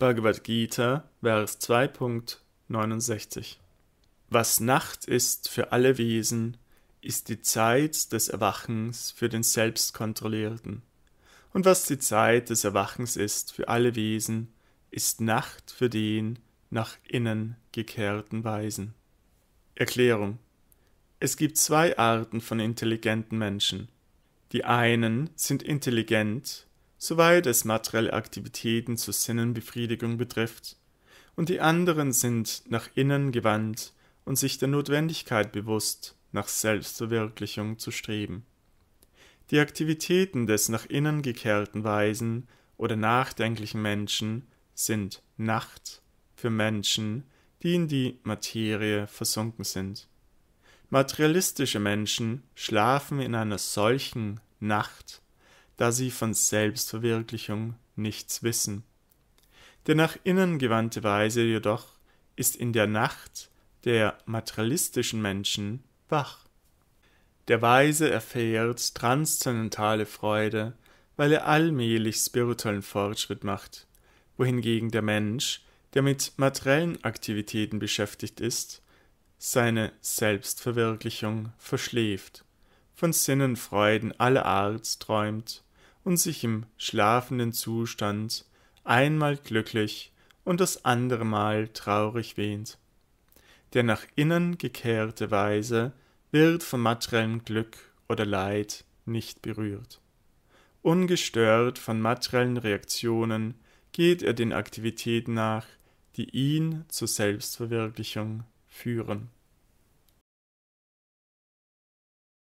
Bhagavad Gita, Vers 2.69 Was Nacht ist für alle Wesen, ist die Zeit des Erwachens für den Selbstkontrollierten. Und was die Zeit des Erwachens ist für alle Wesen, ist Nacht für den nach innen gekehrten Weisen. Erklärung Es gibt zwei Arten von intelligenten Menschen. Die einen sind intelligent, soweit es materielle Aktivitäten zur Sinnenbefriedigung betrifft, und die anderen sind nach innen gewandt und sich der Notwendigkeit bewusst, nach Selbstverwirklichung zu streben. Die Aktivitäten des nach innen gekehrten Weisen oder nachdenklichen Menschen sind Nacht für Menschen, die in die Materie versunken sind. Materialistische Menschen schlafen in einer solchen Nacht da sie von Selbstverwirklichung nichts wissen. Der nach innen gewandte Weise jedoch ist in der Nacht der materialistischen Menschen wach. Der Weise erfährt transzendentale Freude, weil er allmählich spirituellen Fortschritt macht, wohingegen der Mensch, der mit materiellen Aktivitäten beschäftigt ist, seine Selbstverwirklichung verschläft, von Sinnenfreuden aller Art träumt und sich im schlafenden Zustand einmal glücklich und das andere Mal traurig wehnt. Der nach innen gekehrte Weise wird von materiellem Glück oder Leid nicht berührt. Ungestört von materiellen Reaktionen geht er den Aktivitäten nach, die ihn zur Selbstverwirklichung führen.